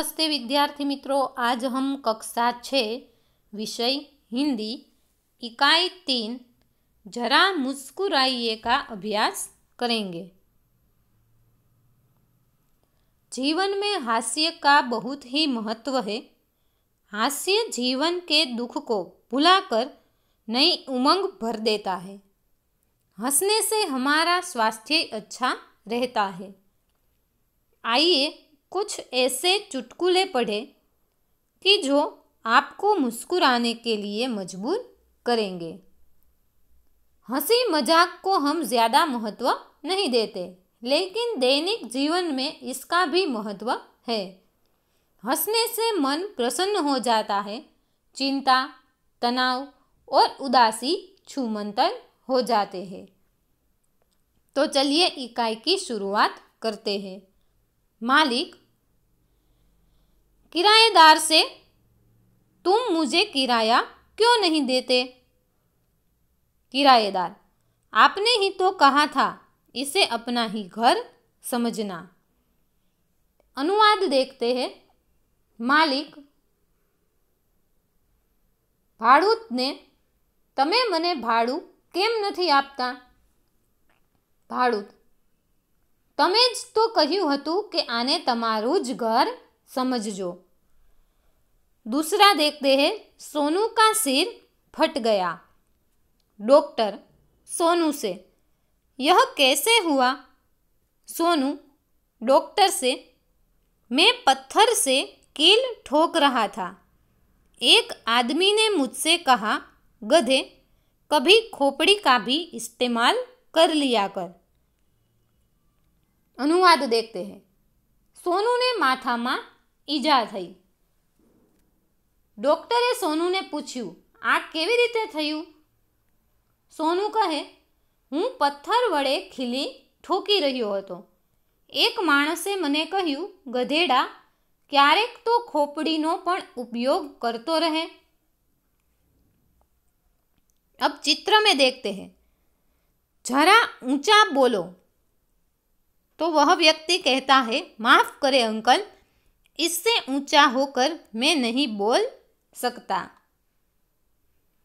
नमस्ते विद्यार्थी मित्रों आज हम कक्षा છે विषय हिंदी इकाई तीन जरा मुस्कुराइए का अभ्यास करेंगे जीवन में हास्य का बहुत ही महत्व है हास्य जीवन के दुख को भुलाकर नई उमंग भर देता है हंसने से हमारा स्वास्थ्य अच्छा रहता है आइए कुछ ऐसे चुटकुले पढ़े कि जो आपको मुस्कुराने के लिए मजबूर करेंगे हंसी मजाक को हम ज़्यादा महत्व नहीं देते लेकिन दैनिक जीवन में इसका भी महत्व है हंसने से मन प्रसन्न हो जाता है चिंता तनाव और उदासी छूमंतर हो जाते हैं तो चलिए इकाई की शुरुआत करते हैं मालिक किराएदार से तुम मुझे किराया क्यों नहीं देते किराएदार आपने ही तो कहा था इसे अपना ही घर समझना अनुवाद देखते हैं मालिक भाड़ूत ने तमे मने भाड़ू केम नहीं आपता भाड़ूत तमेज तो कहूत હતું आने આને घर समझ जो दूसरा देखते हैं सोनू का सिर फट गया डॉक्टर सोनू से यह कैसे हुआ सोनू डॉक्टर से मैं पत्थर से कील ठोक रहा था एक आदमी ने मुझसे कहा गधे कभी खोपड़ी का भी इस्तेमाल कर लिया कर अनुवाद देखते हैं सोनू ने माथा में मा इजा થઈ ડોક્ટર એ સોનુંને પૂછ્યું આ કેવી રીતે થયું સોનું કહે હું પથ્થર વડે ખીલી ઠોકી રહ્યો હતો એક માણસે મને કહ્યું ગદેડા ક્યારેક તું ખોપડીનો પણ ઉપયોગ કરતો રહે अब चित्र में देखते हैं जरा ऊंचा बोलो तो वह व्यक्ति कहता है माफ करें अंकल इससे ऊंचा होकर मैं नहीं बोल सकता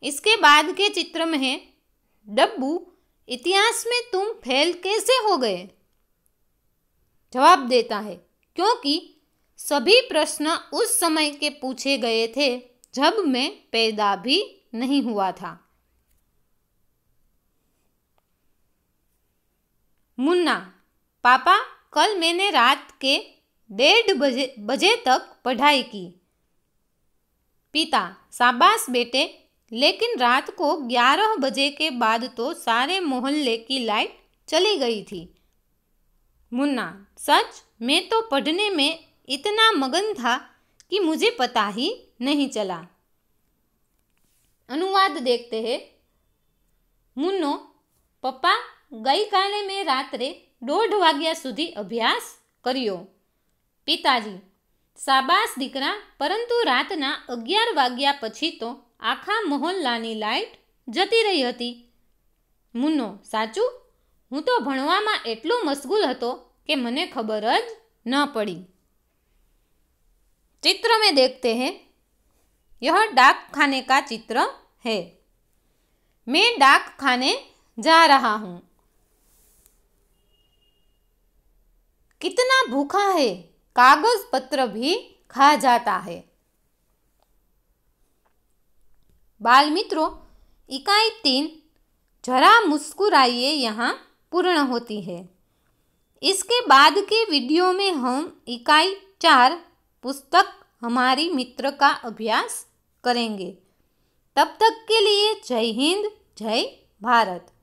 इसके बाद के चित्र में है डब्बू इतिहास में तुम फेल कैसे हो गए जवाब देता है क्योंकि सभी प्रश्न उस समय के पूछे गए थे जब मैं पैदा भी नहीं हुआ था मुन्ना पापा कल मैंने रात के डेढ़ बजे बजे तक पढ़ाई की पिता शाबाश बेटे लेकिन रात को ग्यारह बजे के बाद तो सारे मोहल्ले की लाइट चली गई थी मुन्ना सच मैं तो पढ़ने में इतना मगन था कि मुझे पता ही नहीं चला अनुवाद देखते हैं मुन्नो गई काले में રાત્રે दौ વાગ્યા सुधी अभ्यास करियो પિતાજી સાબાસ દીકરા પરંતુ રાતના અગિયાર વાગ્યા પછી તો આખા મહોલ્લાની લાઈટ જતી રહી હતી મુન્નો સાચું હું તો ભણવામાં એટલો મશગુલ હતો કે મને ખબર જ ન પડી चित्र में देखते हैं यह डाक खाने का चित्र है मैं डाक खाने जा रहा हूँ कितना भूखा है कागज पत्र भी खा जाता है बाल मित्रों इकाई तीन जरा मुस्कुराइए यहाँ पूर्ण होती है इसके बाद के वीडियो में हम इकाई चार पुस्तक हमारी मित्र का अभ्यास करेंगे तब तक के लिए जय हिंद जय भारत